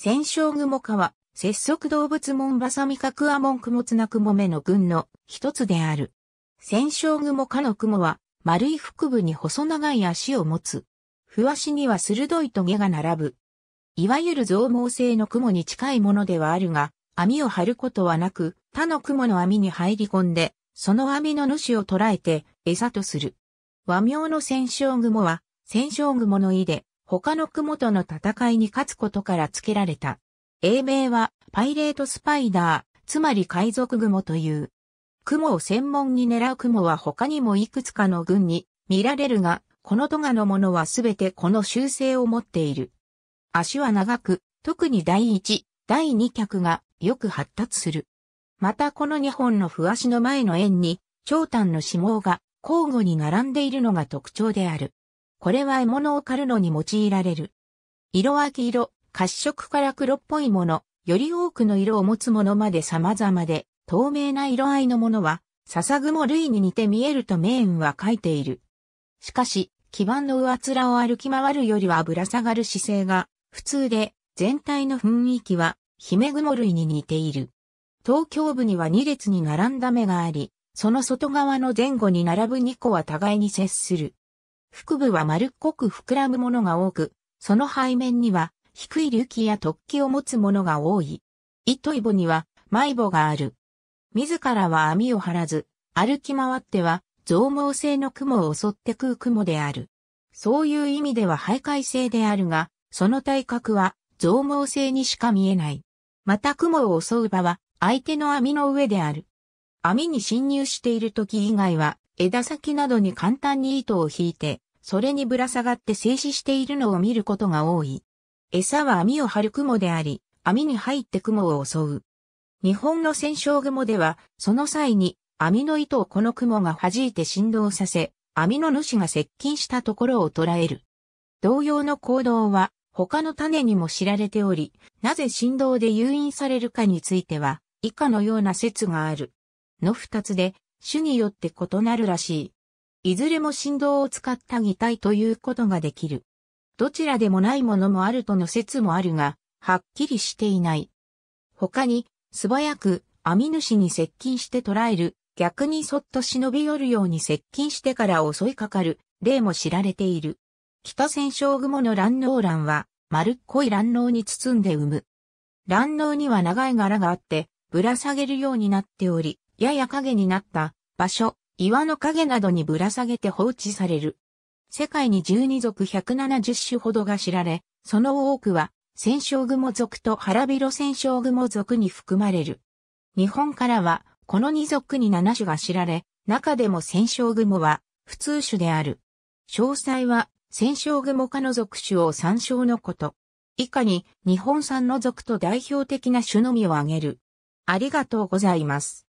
戦勝雲川、は、節足動物門バサミカクアモンクモツナクモメの群の一つである。戦勝雲下の雲は、丸い腹部に細長い足を持つ。ふわしには鋭いトゲが並ぶ。いわゆる増毛性の雲に近いものではあるが、網を張ることはなく、他の雲の網に入り込んで、その網の主を捕らえて餌とする。和名の戦勝雲は、戦勝雲の意で、他の雲との戦いに勝つことから付けられた。英名はパイレートスパイダー、つまり海賊雲という。雲を専門に狙う雲は他にもいくつかの群に見られるが、このトガのものはすべてこの習性を持っている。足は長く、特に第一、第二脚がよく発達する。またこの2本の不足の前の円に、長短の指紋が交互に並んでいるのが特徴である。これは獲物を狩るのに用いられる。色は黄色、褐色から黒っぽいもの、より多くの色を持つものまで様々で、透明な色合いのものは、笹雲類に似て見えるとメーンは書いている。しかし、基盤の上面を歩き回るよりはぶら下がる姿勢が普通で、全体の雰囲気は、姫雲類に似ている。東京部には2列に並んだ目があり、その外側の前後に並ぶ2個は互いに接する。腹部は丸っこく膨らむものが多く、その背面には低い隆起や突起を持つものが多い。糸イボには埋母がある。自らは網を張らず、歩き回っては増毛性の雲を襲って食う雲である。そういう意味では徘徊性であるが、その体格は増毛性にしか見えない。また雲を襲う場は相手の網の上である。網に侵入している時以外は枝先などに簡単に糸を引いて、それにぶら下がって静止しているのを見ることが多い。餌は網を張る雲であり、網に入って雲を襲う。日本の戦勝雲では、その際に網の糸をこの雲が弾いて振動させ、網の主が接近したところを捉える。同様の行動は他の種にも知られており、なぜ振動で誘引されるかについては、以下のような説がある。の二つで、種によって異なるらしい。いずれも振動を使った擬態ということができる。どちらでもないものもあるとの説もあるが、はっきりしていない。他に、素早く網主に接近して捉える、逆にそっと忍び寄るように接近してから襲いかかる、例も知られている。北戦勝雲の卵脳卵は、丸っこい卵脳に包んで産む。卵脳には長い柄があって、ぶら下げるようになっており、やや影になった場所、岩の影などにぶら下げて放置される。世界に12族170種ほどが知られ、その多くは、戦勝雲族と腹広戦勝雲族に含まれる。日本からは、この2族に7種が知られ、中でも戦勝雲は、普通種である。詳細は、戦勝雲科の属種を参照のこと。以下に、日本産の族と代表的な種のみを挙げる。ありがとうございます。